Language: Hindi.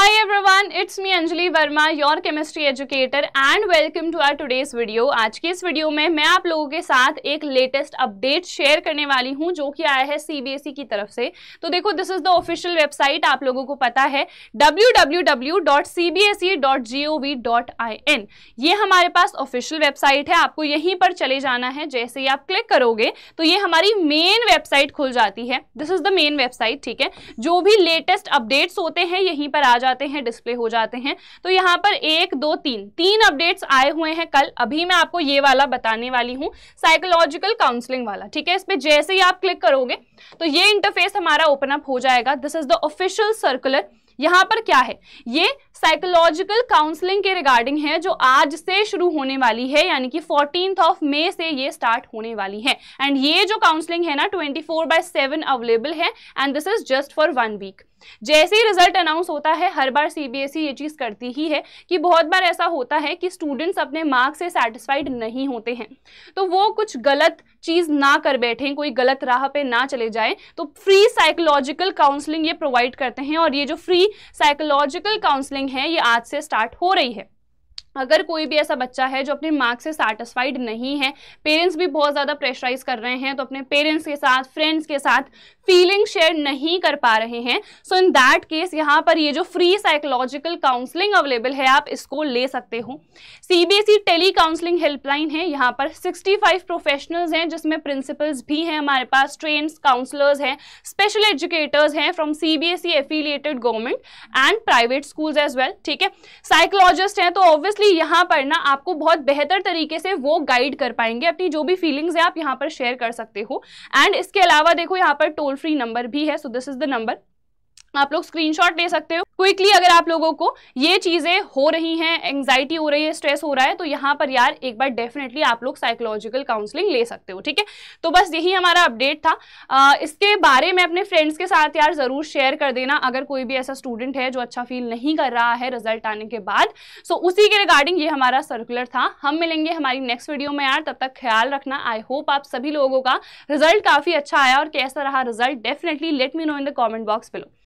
Hi everyone, it's me Anjali Verma, your chemistry educator and welcome to our today's video. आज की इस वीडियो में मैं आप लोगों के साथ एक लेटेस्ट अपडेट शेयर करने वाली हूँ जो कि आया है सीबीएसई e की तरफ से तो देखो this is the official website आप लोगों को पता है www.cbse.gov.in ये हमारे पास ऑफिशियल वेबसाइट है आपको यहीं पर चले जाना है जैसे ही आप क्लिक करोगे तो ये हमारी मेन वेबसाइट खुल जाती है this is the main website ठीक है जो भी लेटेस्ट अपडेट्स होते हैं यहीं पर आ जाते जाते हैं डिस्प्ले हो जाते हैं तो यहाँ पर एक दो तीन तीन अपडेट्स आए हुए हैं कल अभी मैं आपको ये वाला बताने वाली हूँ साइकोलॉजिकल काउंसलिंग वाला ठीक है इस पर जैसे ही आप क्लिक करोगे तो ये इंटरफेस हमारा ओपन अप हो जाएगा this is the official circular यहाँ पर क्या है ये साइकोलॉजिकल काउंसलिंग के रिगार्डिंग है जो आज से शुरू होने वाली है यानी कि फोर्टीन ऑफ मे से ये स्टार्ट होने वाली है एंड ये जो काउंसलिंग है ना twenty four by seven available है and this is just for one week जैसे ही रिजल्ट अनाउंस होता है हर बार सीबीएसई e ये चीज़ करती ही है कि बहुत बार ऐसा होता है कि स्टूडेंट्स अपने मार्क्स से सेटिस्फाइड नहीं होते हैं तो वो कुछ गलत चीज़ ना कर बैठें कोई गलत राह पे ना चले जाएं तो फ्री साइकोलॉजिकल काउंसलिंग ये प्रोवाइड करते हैं और ये जो फ्री साइकोलॉजिकल काउंसलिंग है ये आज से स्टार्ट हो रही है अगर कोई भी ऐसा बच्चा है जो अपने मार्क्स से सेटिस्फाइड नहीं है पेरेंट्स भी बहुत ज़्यादा प्रेशराइज कर रहे हैं तो अपने पेरेंट्स के साथ फ्रेंड्स के साथ फीलिंग शेयर नहीं कर पा रहे हैं सो इन दैट केस यहाँ पर ये जो फ्री साइकोलॉजिकल काउंसलिंग अवेलेबल है आप इसको ले सकते हो सीबीएसई टेली काउंसलिंग हेल्पलाइन है यहाँ पर फाइव प्रोफेशनल्स हैं जिसमें प्रिंसिपल्स भी हैं हमारे पास ट्रेन काउंसलर्स हैं स्पेशल एजुकेटर्स हैं from CBSE affiliated government and private schools as well ठीक है साइकोलॉजिस्ट हैं तो ऑब्वियसली क्योंकि यहाँ पर ना आपको बहुत बेहतर तरीके से वो गाइड कर पाएंगे अपनी जो भी फीलिंग्स है आप यहाँ पर शेयर कर सकते हो एंड इसके अलावा देखो यहाँ पर टोल फ्री नंबर भी है so this is the number आप लोग स्क्रीनशॉट ले सकते हो क्विकली अगर आप लोगों को ये चीज़ें हो रही हैं एंग्जाइटी हो रही है स्ट्रेस हो रहा है तो यहाँ पर यार एक बार डेफिनेटली आप लोग साइकोलॉजिकल काउंसलिंग ले सकते हो ठीक है तो बस यही हमारा अपडेट था आ, इसके बारे में अपने फ्रेंड्स के साथ यार ज़रूर शेयर कर देना अगर कोई भी ऐसा स्टूडेंट है जो अच्छा फील नहीं कर रहा है रिजल्ट आने के बाद सो so, उसी के रिगार्डिंग ये हमारा सर्कुलर था हम मिलेंगे हमारी नेक्स्ट वीडियो में यार तब तक ख्याल रखना आई होप आप सभी लोगों का रिजल्ट काफ़ी अच्छा आया और कैसा रहा result definitely let me know in the comment box below